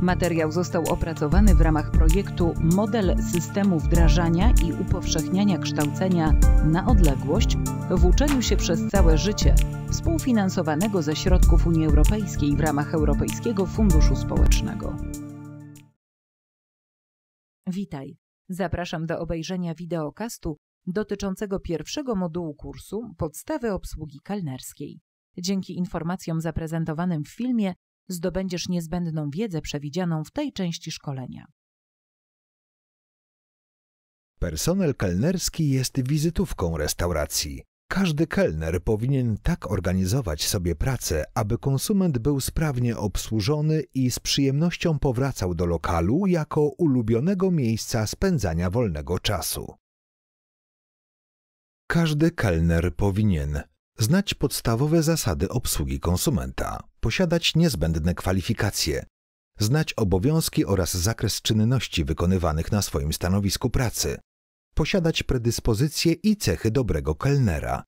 Materiał został opracowany w ramach projektu Model systemu wdrażania i upowszechniania kształcenia na odległość w uczeniu się przez całe życie, współfinansowanego ze środków Unii Europejskiej w ramach Europejskiego Funduszu Społecznego. Witaj. Zapraszam do obejrzenia wideokastu dotyczącego pierwszego modułu kursu Podstawy obsługi kalnerskiej. Dzięki informacjom zaprezentowanym w filmie zdobędziesz niezbędną wiedzę przewidzianą w tej części szkolenia. Personel kelnerski jest wizytówką restauracji. Każdy kelner powinien tak organizować sobie pracę, aby konsument był sprawnie obsłużony i z przyjemnością powracał do lokalu jako ulubionego miejsca spędzania wolnego czasu. Każdy kelner powinien znać podstawowe zasady obsługi konsumenta, posiadać niezbędne kwalifikacje, znać obowiązki oraz zakres czynności wykonywanych na swoim stanowisku pracy, posiadać predyspozycje i cechy dobrego kelnera,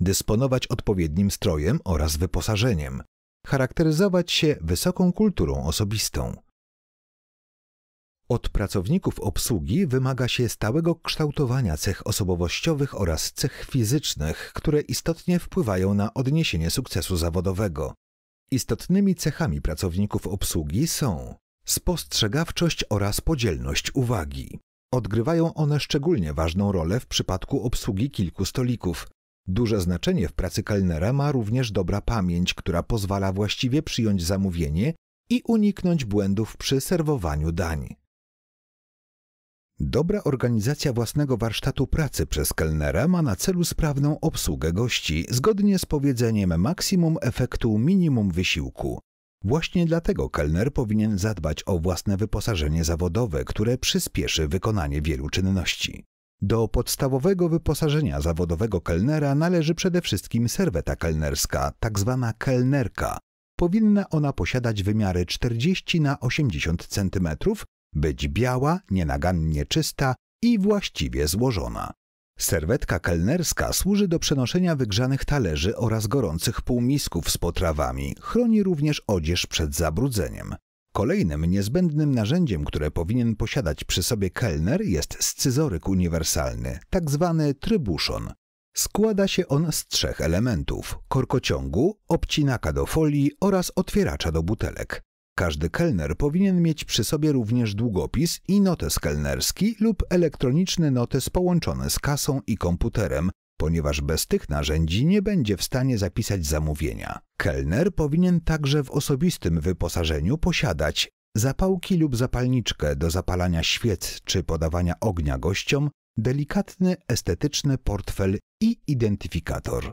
dysponować odpowiednim strojem oraz wyposażeniem, charakteryzować się wysoką kulturą osobistą, od pracowników obsługi wymaga się stałego kształtowania cech osobowościowych oraz cech fizycznych, które istotnie wpływają na odniesienie sukcesu zawodowego. Istotnymi cechami pracowników obsługi są spostrzegawczość oraz podzielność uwagi. Odgrywają one szczególnie ważną rolę w przypadku obsługi kilku stolików. Duże znaczenie w pracy kelnera ma również dobra pamięć, która pozwala właściwie przyjąć zamówienie i uniknąć błędów przy serwowaniu dań. Dobra organizacja własnego warsztatu pracy przez kelnera ma na celu sprawną obsługę gości zgodnie z powiedzeniem maksimum efektu, minimum wysiłku. Właśnie dlatego kelner powinien zadbać o własne wyposażenie zawodowe, które przyspieszy wykonanie wielu czynności. Do podstawowego wyposażenia zawodowego kelnera należy przede wszystkim serweta kelnerska, tzw. Tak kelnerka. Powinna ona posiadać wymiary 40 na 80 cm być biała, nienagannie czysta i właściwie złożona. Serwetka kelnerska służy do przenoszenia wygrzanych talerzy oraz gorących półmisków z potrawami, chroni również odzież przed zabrudzeniem. Kolejnym niezbędnym narzędziem, które powinien posiadać przy sobie kelner jest scyzoryk uniwersalny, tak zwany trybuszon. Składa się on z trzech elementów – korkociągu, obcinaka do folii oraz otwieracza do butelek. Każdy kelner powinien mieć przy sobie również długopis i notes kelnerski lub elektroniczny notes połączony z kasą i komputerem, ponieważ bez tych narzędzi nie będzie w stanie zapisać zamówienia. Kelner powinien także w osobistym wyposażeniu posiadać zapałki lub zapalniczkę do zapalania świec czy podawania ognia gościom, delikatny, estetyczny portfel i identyfikator.